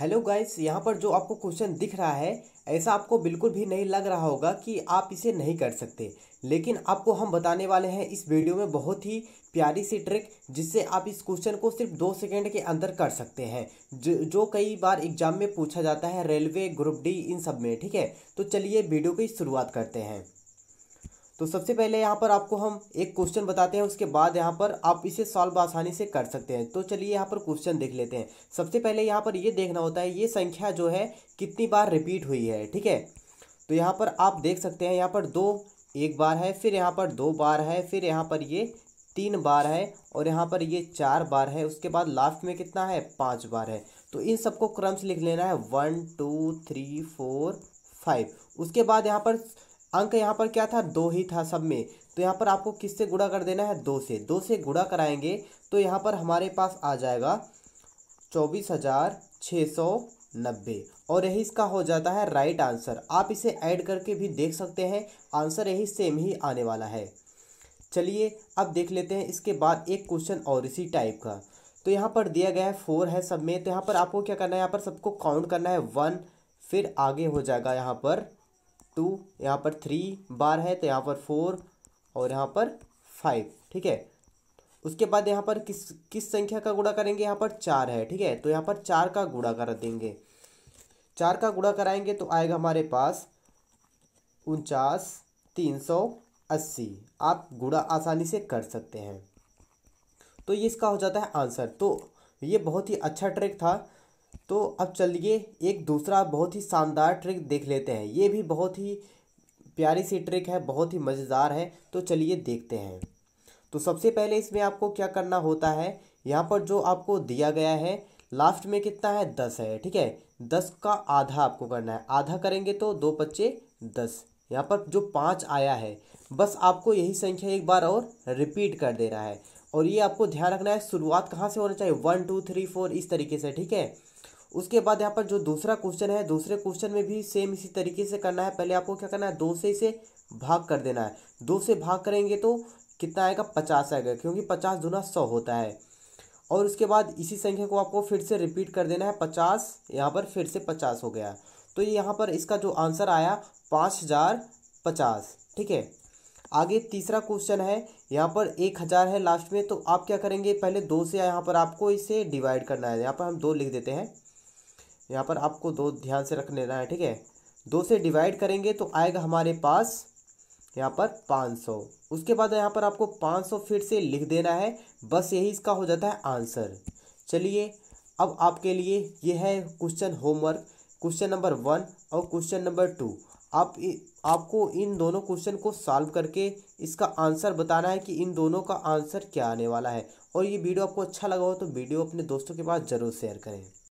hello guys यहाँ पर जो आपको क्वेश्चन दिख रहा है ऐसा आपको बिल्कुल भी नहीं लग रहा होगा कि आप इसे नहीं कर सकते लेकिन आपको हम बताने वाले हैं इस वीडियो में बहुत ही प्यारी सी ट्रिक जिससे आप इस क्वेश्चन को सिर्फ दो सेकेंड के अंदर कर सकते हैं जो जो कई बार एग्जाम में पूछा जाता है रेलवे ग्रुप डी इन सब में ठीक है तो चलिए वीडियो की शुरुआत करते हैं तो सबसे पहले यहाँ पर आपको हम एक क्वेश्चन बताते हैं उसके बाद यहाँ पर आप इसे सॉल्व आसानी से कर सकते हैं तो चलिए यहाँ पर क्वेश्चन देख लेते हैं सबसे पहले यहाँ पर ये देखना होता है ये संख्या जो है कितनी बार रिपीट हुई है ठीक है तो यहाँ पर आप देख सकते हैं यहाँ पर दो एक बार है फिर यहाँ पर दो बार है फिर यहाँ पर ये तीन बार है और यहाँ पर ये चार बार है उसके बाद लास्ट में कितना है पाँच बार है तो इन सबको क्रम से लिख लेना है one two three four five उसके बाद यहाँ पर अंक यहाँ पर क्या था दो ही था सब में तो यहाँ पर आपको किससे गुड़ा कर देना है दो से दो से गुड़ा कराएंगे तो यहाँ पर हमारे पास आ जाएगा चौबीस हज़ार छः सौ नब्बे और यही इसका हो जाता है राइट आंसर आप इसे ऐड करके भी देख सकते हैं आंसर यही सेम ही आने वाला है चलिए अब देख लेते हैं इसके बाद एक क्वेश्चन और इसी टाइप का तो यहाँ पर दिया गया है फोर है सब में तो यहाँ पर आपको क्या करना है यहाँ पर सबको काउंट करना है वन फिर आगे हो जाएगा यहाँ पर टू यहाँ पर थ्री बार है तो यहाँ पर फोर और यहाँ पर फाइव ठीक है उसके बाद यहाँ पर किस किस संख्या का गुणा करेंगे यहाँ पर चार है ठीक है तो यहाँ पर चार का गुणा कर देंगे चार का गुणा कराएंगे तो आएगा हमारे पास उनचास तीन सौ अस्सी आप गुणा आसानी से कर सकते हैं तो ये इसका हो जाता है आंसर तो ये बहुत ही अच्छा ट्रिक था तो अब चलिए एक दूसरा बहुत ही शानदार ट्रिक देख लेते हैं ये भी बहुत ही प्यारी सी ट्रिक है बहुत ही मज़ेदार है तो चलिए देखते हैं तो सबसे पहले इसमें आपको क्या करना होता है यहाँ पर जो आपको दिया गया है लास्ट में कितना है दस है ठीक है दस का आधा आपको करना है आधा करेंगे तो दो पच्चे दस यहाँ पर जो पाँच आया है बस आपको यही संख्या एक बार और रिपीट कर दे रहा है और ये आपको ध्यान रखना है शुरुआत कहाँ से होना चाहिए वन टू थ्री फोर इस तरीके से ठीक है उसके बाद यहाँ पर जो दूसरा क्वेश्चन है दूसरे क्वेश्चन में भी सेम इसी तरीके से करना है पहले आपको क्या करना है दो से इसे भाग कर देना है दो से भाग करेंगे तो कितना आएगा पचास आएगा क्योंकि पचास दूना सौ होता है और उसके बाद इसी संख्या को आपको फिर से रिपीट कर देना है पचास यहाँ पर फिर से पचास हो गया तो ये यहाँ पर इसका जो आंसर आया पाँच हज़ार पचास ठीक है आगे तीसरा क्वेश्चन है यहाँ पर एक हज़ार है लास्ट में तो आप क्या करेंगे पहले दो से यहाँ पर आपको इसे डिवाइड करना है यहाँ पर हम दो लिख देते हैं यहाँ पर आपको दो ध्यान से रख लेना है ठीक है दो से डिवाइड करेंगे तो आएगा हमारे पास यहाँ पर 500 उसके बाद यहाँ पर आपको 500 फिर से लिख देना है बस यही इसका हो जाता है आंसर चलिए अब आपके लिए ये है question homework question number one और क्वेश्चन नंबर टू आप आपको इन दोनों क्वेश्चन को सॉल्व करके इसका आंसर बताना है कि इन दोनों का आंसर क्या आने वाला है और ये वीडियो आपको अच्छा लगा हो तो वीडियो अपने दोस्तों के पास ज़रूर शेयर करें